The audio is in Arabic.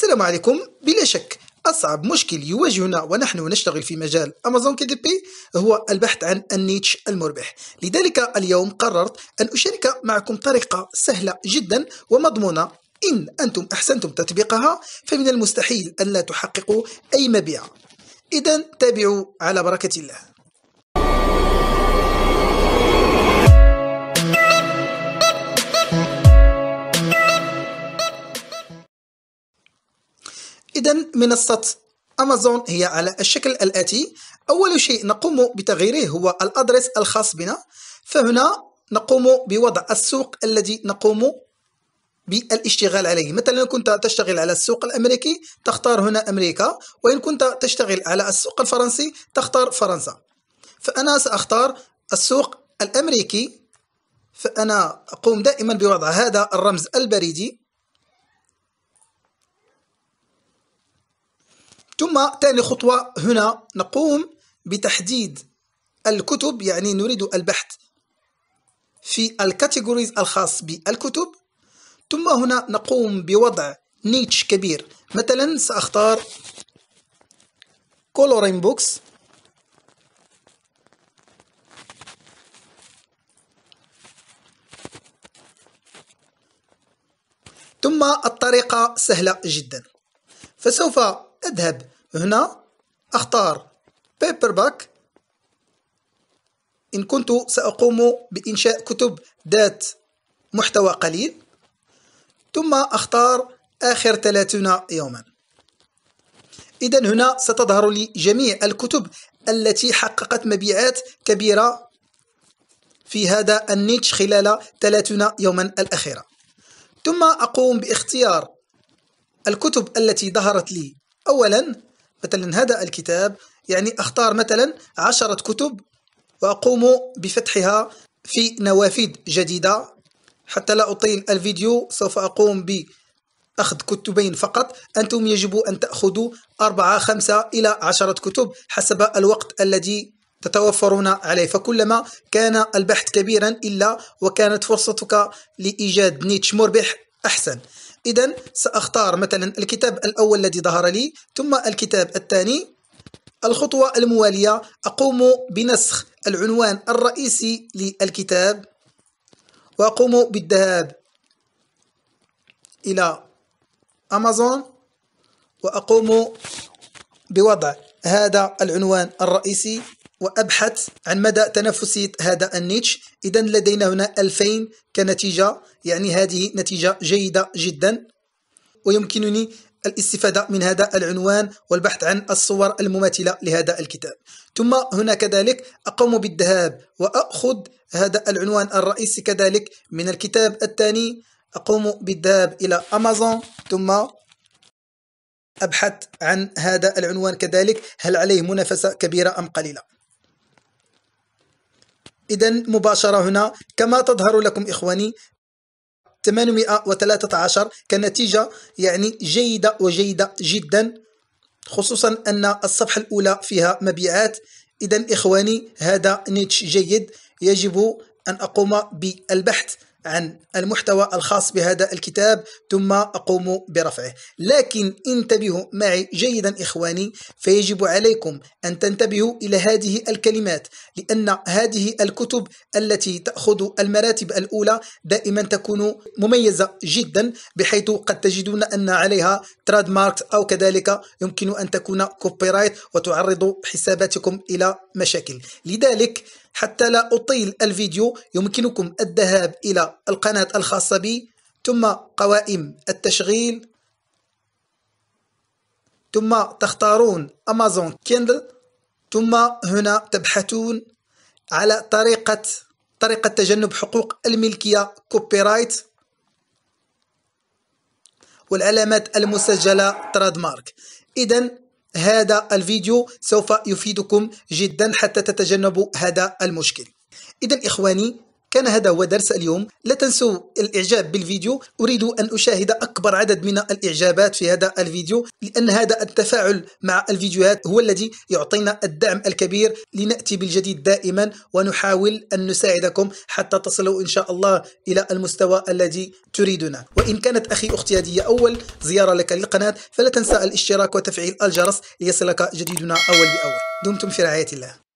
السلام عليكم بلا شك أصعب مشكل يواجهنا ونحن نشتغل في مجال أمازون كي دي بي هو البحث عن النيتش المربح لذلك اليوم قررت أن أشارك معكم طريقة سهلة جدا ومضمونة إن أنتم أحسنتم تطبيقها فمن المستحيل ألا تحققوا أي مبيع إذا تابعوا على بركة الله إذا منصة أمازون هي على الشكل الآتي أول شيء نقوم بتغييره هو الأدرس الخاص بنا فهنا نقوم بوضع السوق الذي نقوم بالاشتغال عليه مثلا إن كنت تشتغل على السوق الأمريكي تختار هنا أمريكا وإن كنت تشتغل على السوق الفرنسي تختار فرنسا فأنا سأختار السوق الأمريكي فأنا أقوم دائما بوضع هذا الرمز البريدي ثم ثاني خطوة هنا نقوم بتحديد الكتب يعني نريد البحث في الكاتيجوريز الخاص بالكتب ثم هنا نقوم بوضع نيتش كبير مثلا سأختار coloring بوكس ثم الطريقة سهلة جدا فسوف أذهب هنا أختار بيبر باك إن كنت سأقوم بإنشاء كتب ذات محتوى قليل ثم أختار آخر 30 يوما إذا هنا ستظهر لي جميع الكتب التي حققت مبيعات كبيرة في هذا النيتش خلال 30 يوما الأخيرة ثم أقوم باختيار الكتب التي ظهرت لي أولا مثلا هذا الكتاب يعني أختار مثلا عشرة كتب وأقوم بفتحها في نوافذ جديدة حتى لا أطيل الفيديو سوف أقوم بأخذ كتبين فقط أنتم يجب أن تأخذوا أربعة خمسة إلى عشرة كتب حسب الوقت الذي تتوفرون عليه فكلما كان البحث كبيرا إلا وكانت فرصتك لإيجاد نيتش مربح أحسن إذا سأختار مثلا الكتاب الأول الذي ظهر لي ثم الكتاب الثاني الخطوة الموالية أقوم بنسخ العنوان الرئيسي للكتاب وأقوم بالذهاب إلى أمازون وأقوم بوضع هذا العنوان الرئيسي وأبحث عن مدى تنفسية هذا النيتش إذا لدينا هنا 2000 كنتيجة يعني هذه نتيجة جيدة جدا ويمكنني الاستفادة من هذا العنوان والبحث عن الصور المماثلة لهذا الكتاب ثم هنا كذلك أقوم بالذهاب وأخذ هذا العنوان الرئيسي كذلك من الكتاب الثاني أقوم بالذهاب إلى أمازون ثم أبحث عن هذا العنوان كذلك هل عليه منافسة كبيرة أم قليلة إذا مباشرة هنا كما تظهر لكم إخواني 813 كنتيجة يعني جيدة وجيدة جدا خصوصا أن الصفحة الأولى فيها مبيعات إذا إخواني هذا نيتش جيد يجب أن أقوم بالبحث عن المحتوى الخاص بهذا الكتاب ثم أقوم برفعه لكن انتبهوا معي جيدا إخواني فيجب عليكم أن تنتبهوا إلى هذه الكلمات لأن هذه الكتب التي تأخذ المراتب الأولى دائما تكون مميزة جدا بحيث قد تجدون أن عليها تراد ماركت أو كذلك يمكن أن تكون كوبي رايت وتعرض حساباتكم إلى مشاكل لذلك حتى لا أطيل الفيديو يمكنكم الذهاب إلى القناة الخاصة بي ثم قوائم التشغيل ثم تختارون أمازون كيندل ثم هنا تبحثون على طريقة طريقة تجنب حقوق الملكية كوبيرايت والعلامات المسجلة تراد مارك إذا هذا الفيديو سوف يفيدكم جدا حتى تتجنبوا هذا المشكل إذا إخواني كان هذا هو درس اليوم لا تنسوا الاعجاب بالفيديو اريد ان اشاهد اكبر عدد من الاعجابات في هذا الفيديو لان هذا التفاعل مع الفيديوهات هو الذي يعطينا الدعم الكبير لناتي بالجديد دائما ونحاول ان نساعدكم حتى تصلوا ان شاء الله الى المستوى الذي تريدنا وان كانت اخي اختي هذه اول زياره لك للقناه فلا تنسى الاشتراك وتفعيل الجرس ليصلك جديدنا اول باول دمتم في رعايه الله